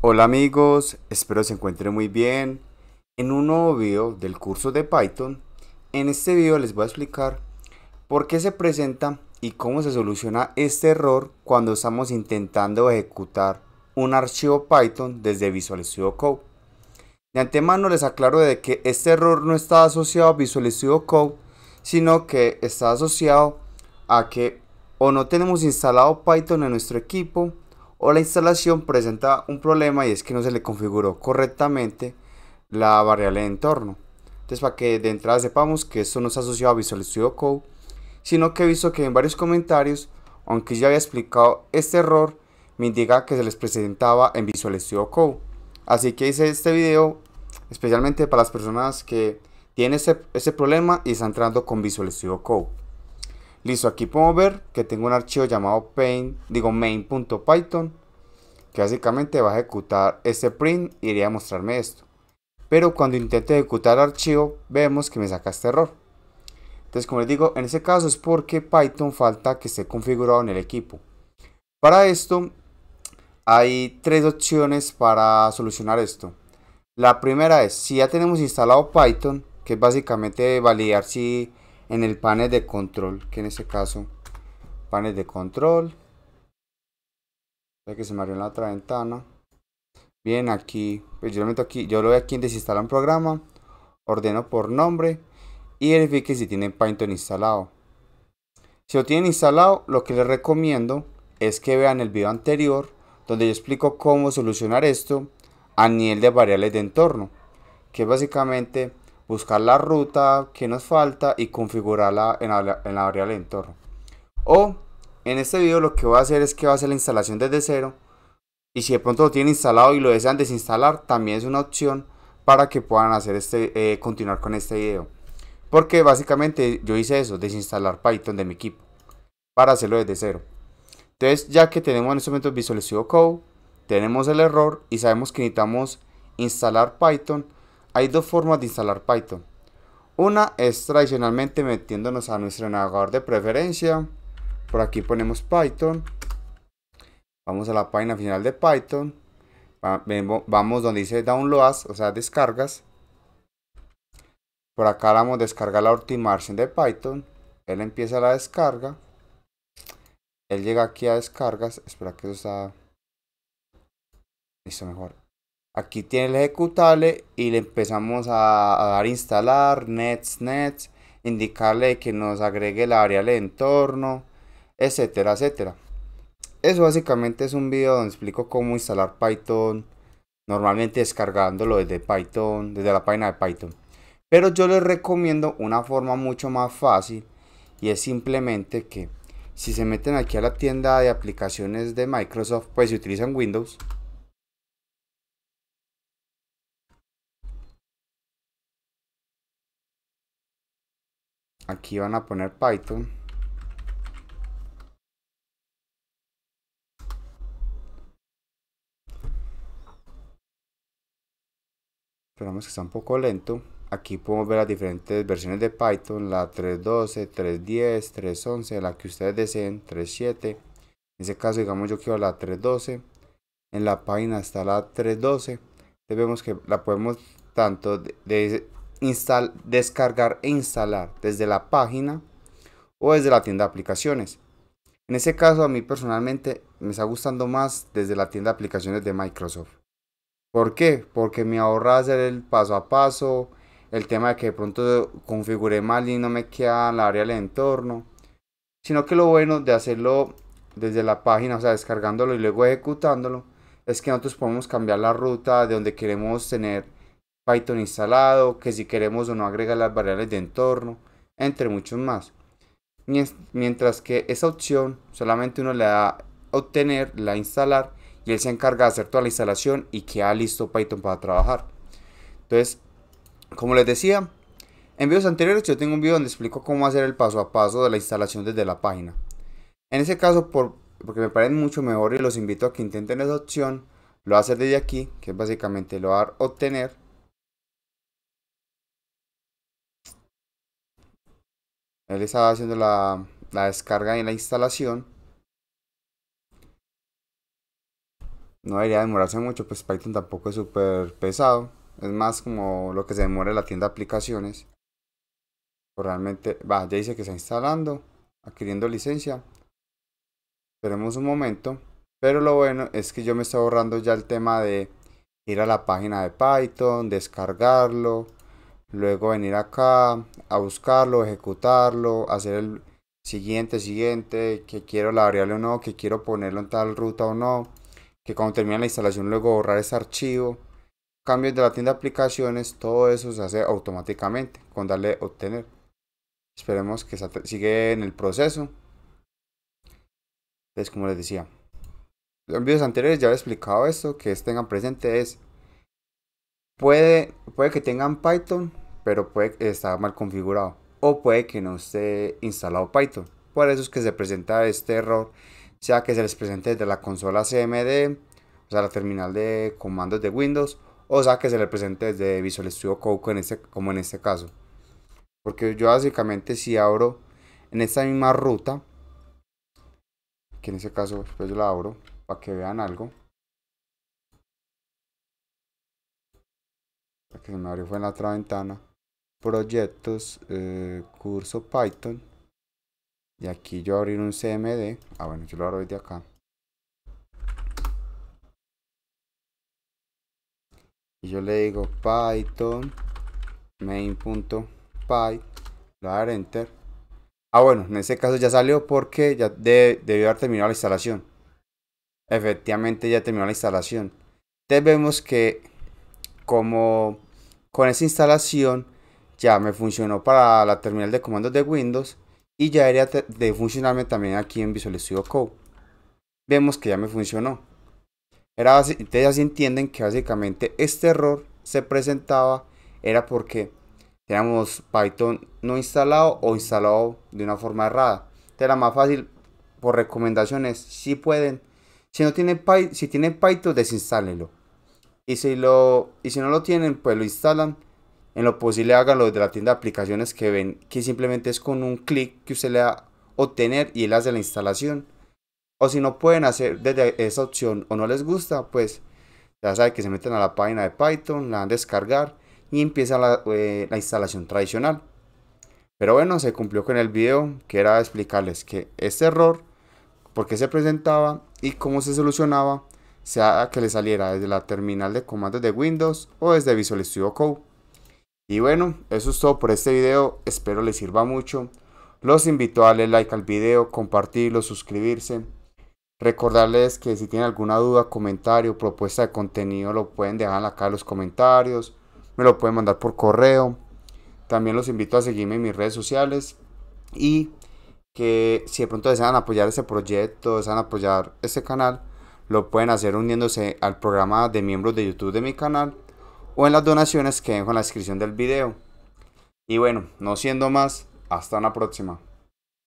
Hola amigos, espero se encuentren muy bien. En un nuevo video del curso de Python, en este video les voy a explicar por qué se presenta y cómo se soluciona este error cuando estamos intentando ejecutar un archivo Python desde Visual Studio Code. De antemano les aclaro de que este error no está asociado a Visual Studio Code, sino que está asociado a que o no tenemos instalado Python en nuestro equipo o la instalación presenta un problema y es que no se le configuró correctamente la variable de entorno. Entonces para que de entrada sepamos que esto no está asociado a Visual Studio Code, sino que he visto que en varios comentarios, aunque ya había explicado este error, me indica que se les presentaba en Visual Studio Code. Así que hice este video especialmente para las personas que tienen ese, ese problema y están entrando con Visual Studio Code. Listo, aquí podemos ver que tengo un archivo llamado paint, digo main.python, que básicamente va a ejecutar este print y iría a mostrarme esto. Pero cuando intento ejecutar el archivo, vemos que me saca este error. Entonces, como les digo, en ese caso es porque Python falta que esté configurado en el equipo. Para esto, hay tres opciones para solucionar esto. La primera es, si ya tenemos instalado Python, que es básicamente validar si en el panel de control, que en este caso, panel de control, ya que se me abrió la otra ventana. Bien, aquí, pues yo lo meto aquí, yo lo veo aquí en desinstalar un programa, ordeno por nombre y verifique si tienen Python instalado. Si lo tienen instalado, lo que les recomiendo es que vean el video anterior donde yo explico cómo solucionar esto a nivel de variables de entorno, que básicamente buscar la ruta que nos falta y configurarla en la, variable entorno. O en este video lo que voy a hacer es que va a hacer la instalación desde cero y si de pronto lo tienen instalado y lo desean desinstalar también es una opción para que puedan hacer este eh, continuar con este video porque básicamente yo hice eso desinstalar Python de mi equipo para hacerlo desde cero entonces ya que tenemos en este momento Visual Studio Code tenemos el error y sabemos que necesitamos instalar Python hay dos formas de instalar Python. Una es tradicionalmente metiéndonos a nuestro navegador de preferencia. Por aquí ponemos Python. Vamos a la página final de Python. Vamos donde dice downloads, o sea, descargas. Por acá vamos a descargar la última versión de Python. Él empieza la descarga. Él llega aquí a descargas. Espera que eso está... mejor. Aquí tiene el ejecutable y le empezamos a, dar instalar, nets, nets, indicarle que nos agregue el área del entorno, etcétera, etcétera. Eso básicamente es un video donde explico cómo instalar Python, normalmente descargándolo desde Python, desde la página de Python. Pero yo les recomiendo una forma mucho más fácil y es simplemente que si se meten aquí a la tienda de aplicaciones de Microsoft, pues si utilizan Windows, aquí van a poner Python. Esperamos que está un poco lento. Aquí podemos ver las diferentes versiones de Python, la 3.12, 3.10, 3.11, la que ustedes deseen, 3.7. En ese caso, digamos, yo quiero la 3.12. En la página está la 3.12. debemos que la podemos tanto de descargar e instalar desde la página o desde la tienda de aplicaciones. En ese caso a mí personalmente me está gustando más desde la tienda de aplicaciones de Microsoft. ¿Por qué? Porque me ahorra hacer el paso a paso, el tema de que de pronto configure mal y no me queda la área del entorno, sino que lo bueno de hacerlo desde la página, o sea, descargándolo y luego ejecutándolo, es que nosotros podemos cambiar la ruta de donde queremos tener Python instalado, que si queremos o no agrega las variables de entorno, entre muchos más. Mientras que esa opción solamente uno le da obtener, la instalar y él se encarga de hacer toda la instalación y queda listo Python para trabajar. Entonces, como les decía, en videos anteriores yo tengo un video donde explico cómo hacer el paso a paso de la instalación desde la página. En ese caso, porque me parece mucho mejor y los invito a que intenten esa opción, lo hacer desde aquí, que es básicamente lo voy dar obtener Él estaba haciendo la, descarga y la instalación. No debería demorarse mucho, pues Python tampoco es súper pesado. Es más como lo que se demora en la tienda de aplicaciones. Pues realmente, va, ya dice que está instalando, adquiriendo licencia. Esperemos un momento. Pero lo bueno es que yo me estoy ahorrando ya el tema de ir a la página de Python, descargarlo, luego venir acá a buscarlo, ejecutarlo, hacer el siguiente, siguiente, que quiero la variable o no, que quiero ponerlo en tal ruta o no, que cuando termine la instalación luego borrar ese archivo, cambios de la tienda de aplicaciones, todo eso se hace automáticamente con darle obtener. Esperemos que siga en el proceso. es pues, como les decía, en vídeos anteriores ya he explicado esto, que tengan presente es, puede, puede que tengan Python, pero puede estar mal configurado o puede que no esté instalado Python. Por eso es que se presenta este error, sea que se les presente desde la consola CMD, o sea, la terminal de comandos de Windows, o sea, que se les presente desde Visual Studio Code en este, como en este caso. Porque yo básicamente si abro en esta misma ruta, que en este caso pues yo la abro para que vean algo. que se me abrió fue en la otra ventana proyectos, eh, curso Python. Y aquí yo abrir un CMD. Ah, bueno, yo lo abro desde acá. Y yo le digo Python main.py. Le dar enter. Ah, bueno, en ese caso ya salió porque ya debió haber terminado la instalación. Efectivamente ya terminó la instalación. Entonces vemos que como con esa instalación ya me funcionó para la terminal de comandos de Windows y ya debería de funcionarme también aquí en Visual Studio Code. Vemos que ya me funcionó. Era, ustedes ya se entienden que básicamente este error se presentaba era porque teníamos Python no instalado o instalado de una forma errada. de la más fácil por recomendaciones, si pueden. Si no tienen, si tienen Python, desinstálenlo. Y si, lo, y si no lo tienen, pues lo instalan en lo posible hágalo desde la tienda de aplicaciones que ven, que simplemente es con un clic que usted le da obtener y él hace la instalación. O si no pueden hacer desde esa opción o no les gusta, pues ya saben que se meten a la página de Python, la descargar y empieza la, eh, la instalación tradicional. Pero bueno, se cumplió con el video que era explicarles que este error, por qué se presentaba y cómo se solucionaba, sea que le saliera desde la terminal de comandos de Windows o desde Visual Studio Code. Y bueno, eso es todo por este video, espero les sirva mucho. Los invito a darle like al video, compartirlo, suscribirse. Recordarles que si tienen alguna duda, comentario, propuesta de contenido, lo pueden dejar acá en los comentarios. Me lo pueden mandar por correo. También los invito a seguirme en mis redes sociales. Y que si de pronto desean apoyar este proyecto, desean apoyar este canal, lo pueden hacer uniéndose al programa de miembros de YouTube de mi canal o en las donaciones que dejo en la descripción del video. Y bueno, no siendo más, hasta una próxima.